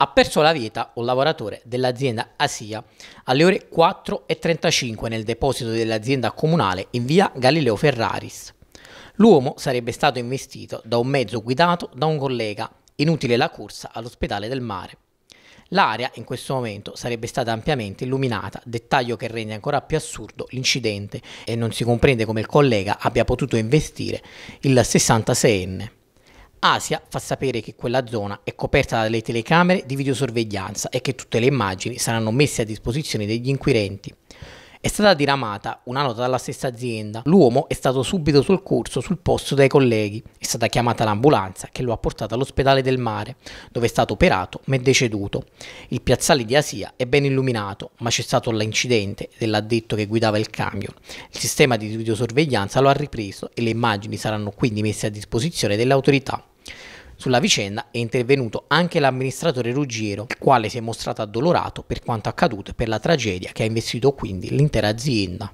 Ha perso la vita un lavoratore dell'azienda Asia alle ore 4.35 nel deposito dell'azienda comunale in via Galileo Ferraris. L'uomo sarebbe stato investito da un mezzo guidato da un collega, inutile la corsa all'ospedale del mare. L'area in questo momento sarebbe stata ampiamente illuminata, dettaglio che rende ancora più assurdo l'incidente e non si comprende come il collega abbia potuto investire il 66enne. Asia fa sapere che quella zona è coperta dalle telecamere di videosorveglianza e che tutte le immagini saranno messe a disposizione degli inquirenti. È stata diramata una nota dalla stessa azienda. L'uomo è stato subito sul corso sul posto dai colleghi. È stata chiamata l'ambulanza che lo ha portato all'ospedale del mare, dove è stato operato ma è deceduto. Il piazzale di Asia è ben illuminato, ma c'è stato l'incidente dell'addetto che guidava il camion. Il sistema di videosorveglianza lo ha ripreso e le immagini saranno quindi messe a disposizione delle autorità. Sulla vicenda è intervenuto anche l'amministratore Ruggiero, il quale si è mostrato addolorato per quanto accaduto e per la tragedia che ha investito quindi l'intera azienda.